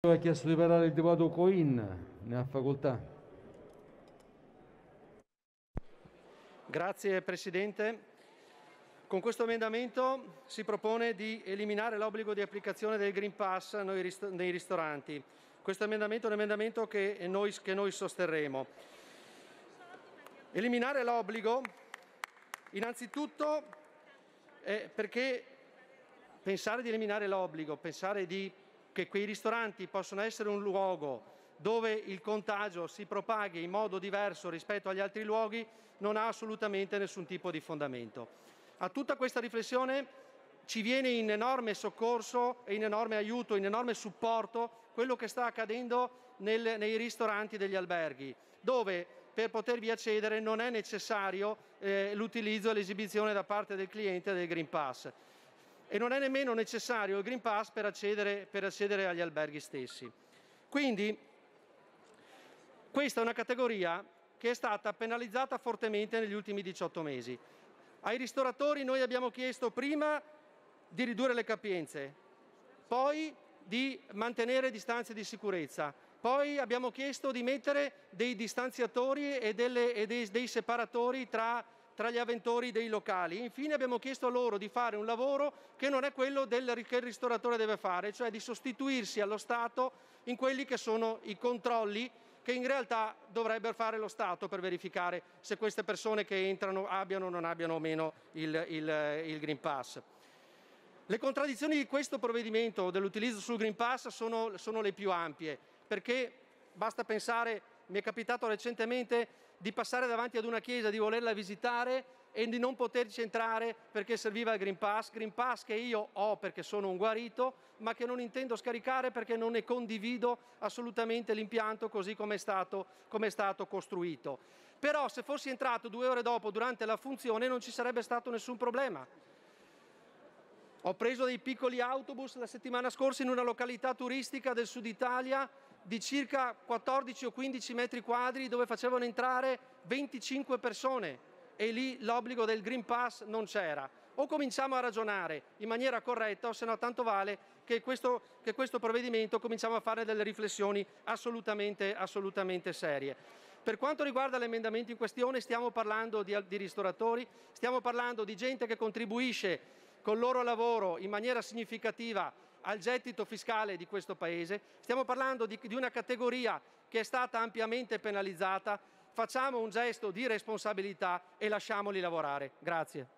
Ha chiesto di parlare il deputato Coin, ne ha facoltà. Grazie Presidente. Con questo emendamento si propone di eliminare l'obbligo di applicazione del Green Pass nei ristoranti. Questo emendamento è un emendamento che noi, che noi sosterremo. Eliminare l'obbligo innanzitutto perché pensare di eliminare l'obbligo, pensare di che quei ristoranti possono essere un luogo dove il contagio si propaghi in modo diverso rispetto agli altri luoghi non ha assolutamente nessun tipo di fondamento. A tutta questa riflessione ci viene in enorme soccorso e in enorme aiuto, in enorme supporto quello che sta accadendo nel, nei ristoranti degli alberghi, dove per potervi accedere non è necessario eh, l'utilizzo e l'esibizione da parte del cliente del Green Pass e non è nemmeno necessario il Green Pass per accedere, per accedere agli alberghi stessi. Quindi questa è una categoria che è stata penalizzata fortemente negli ultimi 18 mesi. Ai ristoratori noi abbiamo chiesto prima di ridurre le capienze, poi di mantenere distanze di sicurezza, poi abbiamo chiesto di mettere dei distanziatori e, delle, e dei, dei separatori tra tra gli avventori dei locali. Infine abbiamo chiesto loro di fare un lavoro che non è quello del, che il ristoratore deve fare, cioè di sostituirsi allo Stato in quelli che sono i controlli che in realtà dovrebbe fare lo Stato per verificare se queste persone che entrano abbiano o non abbiano o meno il, il, il Green Pass. Le contraddizioni di questo provvedimento, dell'utilizzo sul Green Pass, sono, sono le più ampie, perché basta pensare, mi è capitato recentemente di passare davanti ad una chiesa, di volerla visitare e di non poterci entrare perché serviva il Green Pass, Green Pass che io ho perché sono un guarito, ma che non intendo scaricare perché non ne condivido assolutamente l'impianto così come è stato, stato costruito. Però se fossi entrato due ore dopo durante la funzione non ci sarebbe stato nessun problema. Ho preso dei piccoli autobus la settimana scorsa in una località turistica del sud Italia di circa 14 o 15 metri quadri dove facevano entrare 25 persone e lì l'obbligo del Green Pass non c'era. O cominciamo a ragionare in maniera corretta o se no tanto vale che questo, che questo provvedimento cominciamo a fare delle riflessioni assolutamente, assolutamente serie. Per quanto riguarda l'emendamento in questione stiamo parlando di, di, ristoratori, stiamo parlando di gente che contribuisce col loro lavoro in maniera significativa al gettito fiscale di questo Paese. Stiamo parlando di, di una categoria che è stata ampiamente penalizzata. Facciamo un gesto di responsabilità e lasciamoli lavorare. Grazie.